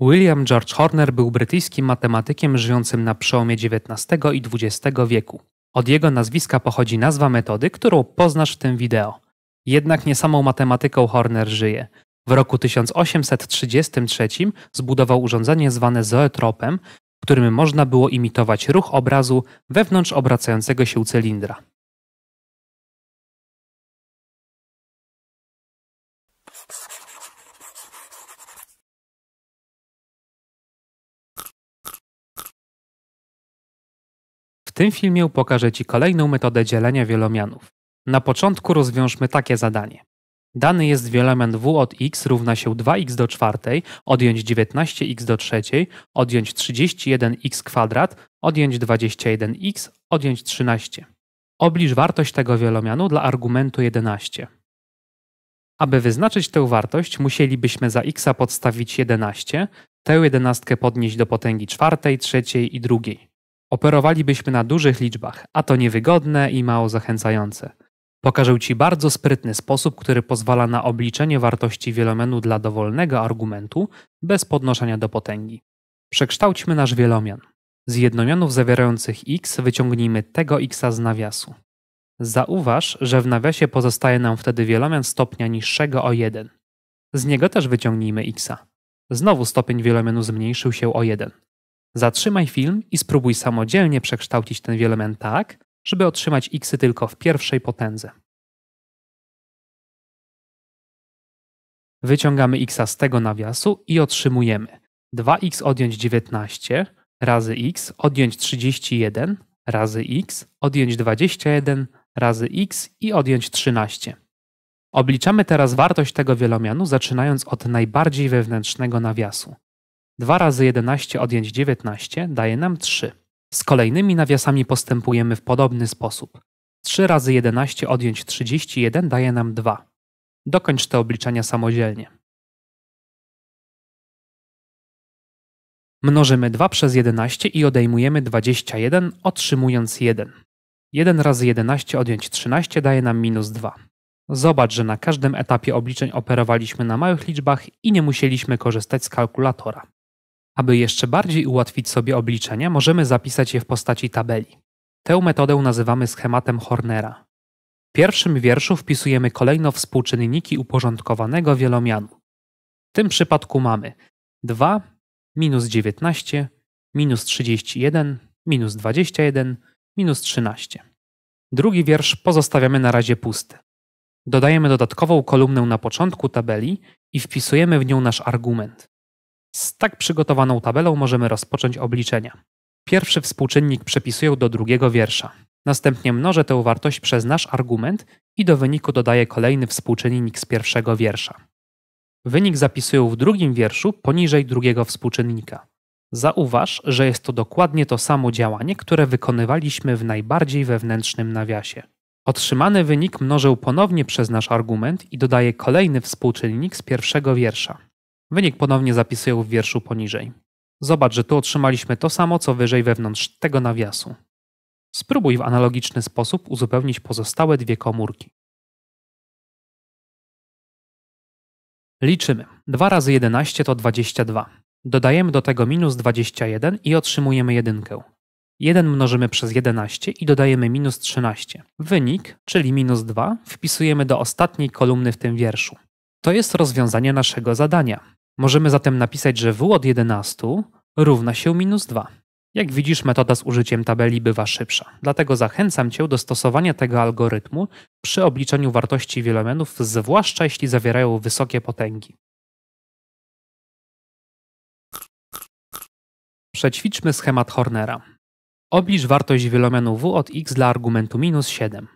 William George Horner był brytyjskim matematykiem żyjącym na przełomie XIX i XX wieku. Od jego nazwiska pochodzi nazwa metody, którą poznasz w tym wideo. Jednak nie samą matematyką Horner żyje. W roku 1833 zbudował urządzenie zwane zoetropem, którym można było imitować ruch obrazu wewnątrz obracającego się cylindra. tym filmie pokażę Ci kolejną metodę dzielenia wielomianów. Na początku rozwiążmy takie zadanie. Dany jest wielomian w od x równa się 2x do czwartej, odjąć 19x do trzeciej, odjąć 31x kwadrat, odjąć 21x, odjąć 13. Oblicz wartość tego wielomianu dla argumentu 11. Aby wyznaczyć tę wartość, musielibyśmy za x podstawić 11, tę 11 podnieść do potęgi czwartej, trzeciej i drugiej. Operowalibyśmy na dużych liczbach, a to niewygodne i mało zachęcające. Pokażę Ci bardzo sprytny sposób, który pozwala na obliczenie wartości wielomianu dla dowolnego argumentu bez podnoszenia do potęgi. Przekształćmy nasz wielomian. Z jednomionów zawierających x wyciągnijmy tego x z nawiasu. Zauważ, że w nawiasie pozostaje nam wtedy wielomian stopnia niższego o 1. Z niego też wyciągnijmy x. Znowu stopień wielomianu zmniejszył się o 1. Zatrzymaj film i spróbuj samodzielnie przekształcić ten wielomian tak, żeby otrzymać xy tylko w pierwszej potędze. Wyciągamy x z tego nawiasu i otrzymujemy 2x odjąć 19 razy x odjąć 31 razy x odjąć 21 razy x i odjąć 13. Obliczamy teraz wartość tego wielomianu zaczynając od najbardziej wewnętrznego nawiasu. 2 razy 11 odjąć 19 daje nam 3. Z kolejnymi nawiasami postępujemy w podobny sposób. 3 razy 11 odjąć 31 daje nam 2. Dokończ te obliczenia samodzielnie. Mnożymy 2 przez 11 i odejmujemy 21, otrzymując 1. 1 razy 11 odjąć 13 daje nam minus 2. Zobacz, że na każdym etapie obliczeń operowaliśmy na małych liczbach i nie musieliśmy korzystać z kalkulatora. Aby jeszcze bardziej ułatwić sobie obliczenia, możemy zapisać je w postaci tabeli. Tę metodę nazywamy schematem Hornera. W pierwszym wierszu wpisujemy kolejno współczynniki uporządkowanego wielomianu. W tym przypadku mamy 2, minus 19, minus 31, minus 21, minus 13. Drugi wiersz pozostawiamy na razie pusty. Dodajemy dodatkową kolumnę na początku tabeli i wpisujemy w nią nasz argument. Z tak przygotowaną tabelą możemy rozpocząć obliczenia. Pierwszy współczynnik przepisuję do drugiego wiersza. Następnie mnożę tę wartość przez nasz argument i do wyniku dodaję kolejny współczynnik z pierwszego wiersza. Wynik zapisuję w drugim wierszu poniżej drugiego współczynnika. Zauważ, że jest to dokładnie to samo działanie, które wykonywaliśmy w najbardziej wewnętrznym nawiasie. Otrzymany wynik mnożę ponownie przez nasz argument i dodaję kolejny współczynnik z pierwszego wiersza. Wynik ponownie zapisuję w wierszu poniżej. Zobacz, że tu otrzymaliśmy to samo, co wyżej wewnątrz tego nawiasu. Spróbuj w analogiczny sposób uzupełnić pozostałe dwie komórki. Liczymy. 2 razy 11 to 22. Dodajemy do tego minus 21 i otrzymujemy jedynkę. 1 mnożymy przez 11 i dodajemy minus 13. Wynik, czyli minus 2, wpisujemy do ostatniej kolumny w tym wierszu. To jest rozwiązanie naszego zadania. Możemy zatem napisać, że w od 11 równa się minus 2. Jak widzisz, metoda z użyciem tabeli bywa szybsza, dlatego zachęcam Cię do stosowania tego algorytmu przy obliczaniu wartości wielomianów, zwłaszcza jeśli zawierają wysokie potęgi. Przećwiczmy schemat Hornera. Oblicz wartość wielomianu w od x dla argumentu minus 7.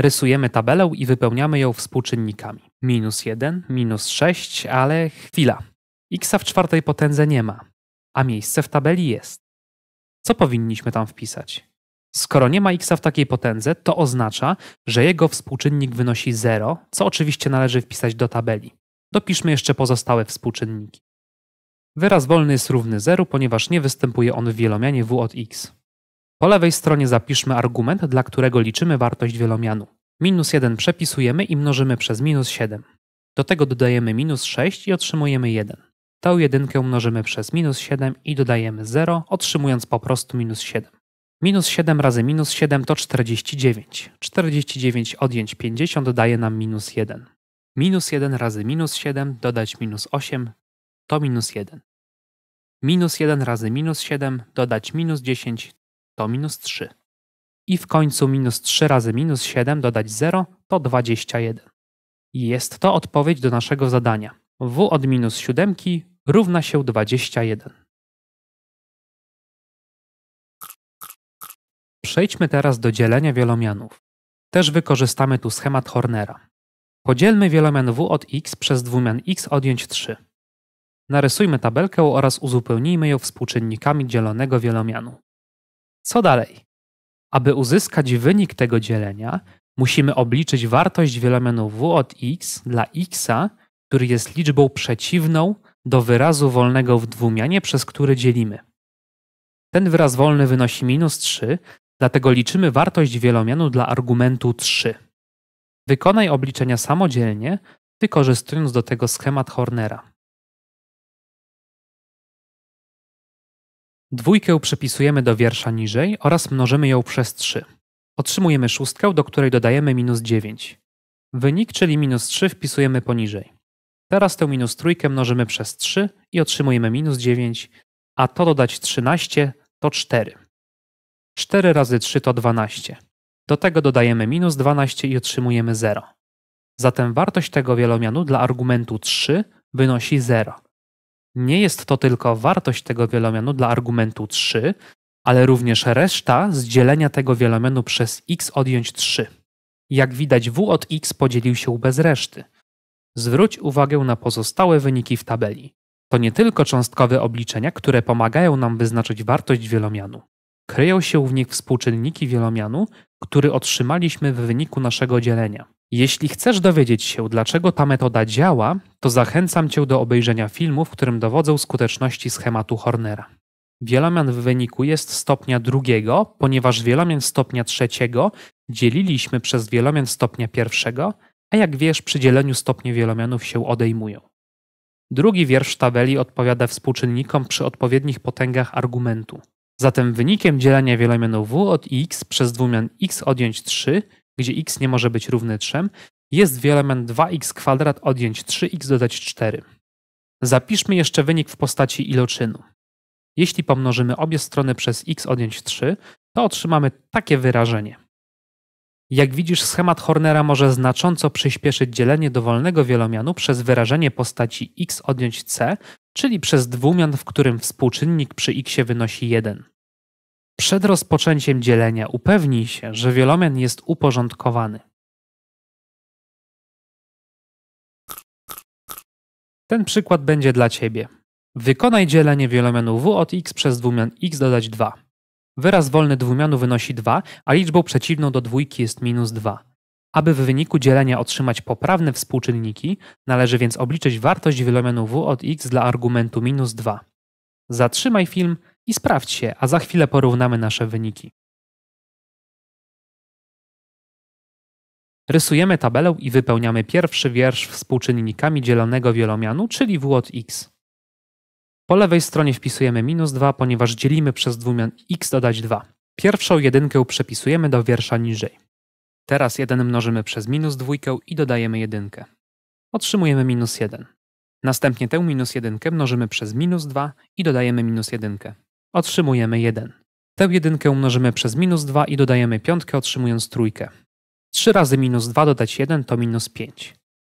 Rysujemy tabelę i wypełniamy ją współczynnikami. Minus 1, minus 6, ale chwila. X w czwartej potędze nie ma, a miejsce w tabeli jest. Co powinniśmy tam wpisać? Skoro nie ma x w takiej potędze, to oznacza, że jego współczynnik wynosi 0, co oczywiście należy wpisać do tabeli. Dopiszmy jeszcze pozostałe współczynniki. Wyraz wolny jest równy 0, ponieważ nie występuje on w wielomianie w od x. Po lewej stronie zapiszmy argument, dla którego liczymy wartość wielomianu. Minus 1 przepisujemy i mnożymy przez minus 7. Do tego dodajemy minus 6 i otrzymujemy 1. Tę jedynkę mnożymy przez minus 7 i dodajemy 0, otrzymując po prostu minus 7. Minus 7 razy minus 7 to 49. 49 odjąć 50 daje nam minus 1. Minus 1 razy minus 7 dodać minus 8 to minus 1. Minus 1 razy minus 7 dodać minus 10 to minus 3. I w końcu minus 3 razy minus 7 dodać 0 to 21. Jest to odpowiedź do naszego zadania. W od minus 7 równa się 21. Przejdźmy teraz do dzielenia wielomianów. Też wykorzystamy tu schemat Hornera. Podzielmy wielomian w od x przez dwumian x odjąć 3. Narysujmy tabelkę oraz uzupełnijmy ją współczynnikami dzielonego wielomianu. Co dalej? Aby uzyskać wynik tego dzielenia, musimy obliczyć wartość wielomianu w od x dla x, który jest liczbą przeciwną do wyrazu wolnego w dwumianie, przez który dzielimy. Ten wyraz wolny wynosi minus 3, dlatego liczymy wartość wielomianu dla argumentu 3. Wykonaj obliczenia samodzielnie, wykorzystując do tego schemat Hornera. Dwójkę przepisujemy do wiersza niżej oraz mnożymy ją przez 3. Otrzymujemy szóstkę, do której dodajemy minus 9. Wynik, czyli minus 3, wpisujemy poniżej. Teraz tę minus trójkę mnożymy przez 3 i otrzymujemy minus 9, a to dodać 13 to 4. 4 razy 3 to 12. Do tego dodajemy minus 12 i otrzymujemy 0. Zatem wartość tego wielomianu dla argumentu 3 wynosi 0. Nie jest to tylko wartość tego wielomianu dla argumentu 3, ale również reszta z dzielenia tego wielomianu przez x odjąć 3. Jak widać, w od x podzielił się bez reszty. Zwróć uwagę na pozostałe wyniki w tabeli. To nie tylko cząstkowe obliczenia, które pomagają nam wyznaczyć wartość wielomianu. Kryją się w nich współczynniki wielomianu, który otrzymaliśmy w wyniku naszego dzielenia. Jeśli chcesz dowiedzieć się, dlaczego ta metoda działa, to zachęcam cię do obejrzenia filmu, w którym dowodzą skuteczności schematu Hornera. Wielomian w wyniku jest stopnia drugiego, ponieważ wielomian stopnia trzeciego dzieliliśmy przez wielomian stopnia pierwszego, a jak wiesz, przy dzieleniu stopni wielomianów się odejmują. Drugi wiersz tabeli odpowiada współczynnikom przy odpowiednich potęgach argumentu. Zatem wynikiem dzielenia wielomianu w od x przez dwumian x odjąć 3 gdzie x nie może być równy 3, jest wielomian 2x kwadrat odjąć 3x dodać 4. Zapiszmy jeszcze wynik w postaci iloczynu. Jeśli pomnożymy obie strony przez x odjąć 3, to otrzymamy takie wyrażenie. Jak widzisz, schemat Hornera może znacząco przyspieszyć dzielenie dowolnego wielomianu przez wyrażenie postaci x odjąć c, czyli przez dwumian, w którym współczynnik przy x wynosi 1. Przed rozpoczęciem dzielenia upewnij się, że wielomian jest uporządkowany. Ten przykład będzie dla Ciebie. Wykonaj dzielenie wielomianu w od x przez dwumian x dodać 2. Wyraz wolny dwumianu wynosi 2, a liczbą przeciwną do dwójki jest minus 2. Aby w wyniku dzielenia otrzymać poprawne współczynniki, należy więc obliczyć wartość wielomianu w od x dla argumentu minus 2. Zatrzymaj film i sprawdź się, a za chwilę porównamy nasze wyniki. Rysujemy tabelę i wypełniamy pierwszy wiersz współczynnikami dzielonego wielomianu, czyli w od x. Po lewej stronie wpisujemy minus 2, ponieważ dzielimy przez dwumian x dodać 2. Pierwszą jedynkę przepisujemy do wiersza niżej. Teraz 1 mnożymy przez minus 2 i dodajemy jedynkę. Otrzymujemy minus 1. Następnie tę minus jedynkę mnożymy przez minus 2 i dodajemy minus jedynkę otrzymujemy 1. Tę jedynkę umnożymy przez minus 2 i dodajemy piątkę otrzymując trójkę. 3 razy minus 2 dodać 1 to minus 5.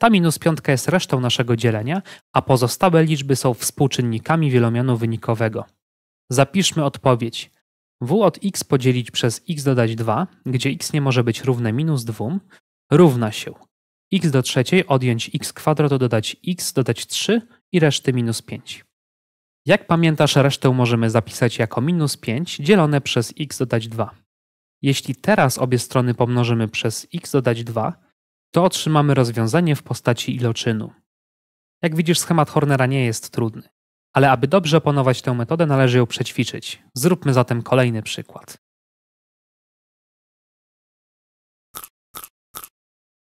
Ta minus piątka jest resztą naszego dzielenia, a pozostałe liczby są współczynnikami wielomianu wynikowego. Zapiszmy odpowiedź. w od x podzielić przez x dodać 2, gdzie x nie może być równe minus 2, równa się x do trzeciej odjąć x kwadrat dodać x dodać 3 i reszty minus 5. Jak pamiętasz, resztę możemy zapisać jako minus 5 dzielone przez x dodać 2. Jeśli teraz obie strony pomnożymy przez x dodać 2, to otrzymamy rozwiązanie w postaci iloczynu. Jak widzisz, schemat Hornera nie jest trudny, ale aby dobrze opanować tę metodę, należy ją przećwiczyć. Zróbmy zatem kolejny przykład.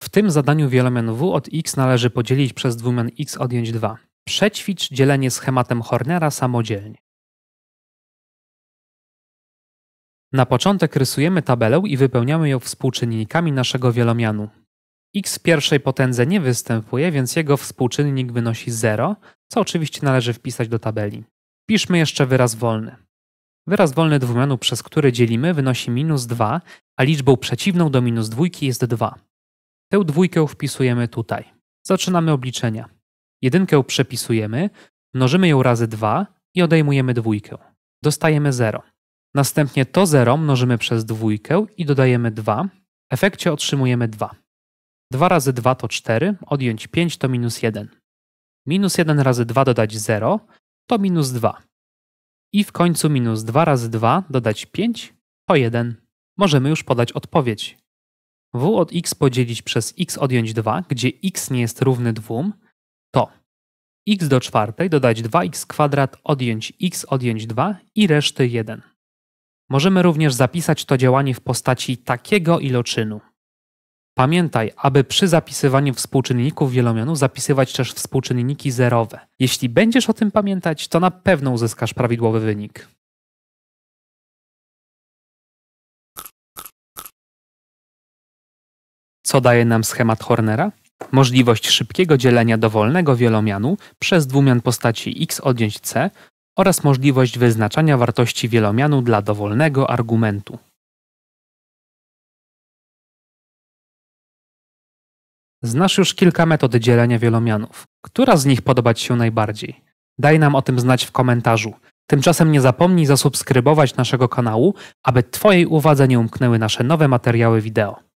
W tym zadaniu wielomian w od x należy podzielić przez dwumian x odjąć 2. Przećwicz dzielenie schematem Hornera samodzielnie. Na początek rysujemy tabelę i wypełniamy ją współczynnikami naszego wielomianu. x pierwszej potędze nie występuje, więc jego współczynnik wynosi 0, co oczywiście należy wpisać do tabeli. Piszmy jeszcze wyraz wolny. Wyraz wolny dwumianu, przez który dzielimy, wynosi minus 2, a liczbą przeciwną do minus dwójki jest 2. Tę dwójkę wpisujemy tutaj. Zaczynamy obliczenia. Jedynkę przepisujemy, mnożymy ją razy 2 i odejmujemy dwójkę. Dostajemy 0. Następnie to 0 mnożymy przez dwójkę i dodajemy 2. W efekcie otrzymujemy 2. 2 razy 2 to 4, odjąć 5 to minus 1. Minus 1 razy 2 dodać 0 to minus 2. I w końcu minus 2 razy 2 dodać 5 to 1. Możemy już podać odpowiedź. w od x podzielić przez x odjąć 2, gdzie x nie jest równy 2, to x do czwartej dodać 2x kwadrat, odjąć x, odjąć 2 i reszty 1. Możemy również zapisać to działanie w postaci takiego iloczynu. Pamiętaj, aby przy zapisywaniu współczynników wielomianu zapisywać też współczynniki zerowe. Jeśli będziesz o tym pamiętać, to na pewno uzyskasz prawidłowy wynik. Co daje nam schemat Hornera? możliwość szybkiego dzielenia dowolnego wielomianu przez dwumian postaci x odjąć c oraz możliwość wyznaczania wartości wielomianu dla dowolnego argumentu. Znasz już kilka metod dzielenia wielomianów. Która z nich podoba Ci się najbardziej? Daj nam o tym znać w komentarzu. Tymczasem nie zapomnij zasubskrybować naszego kanału, aby Twojej uwadze nie umknęły nasze nowe materiały wideo.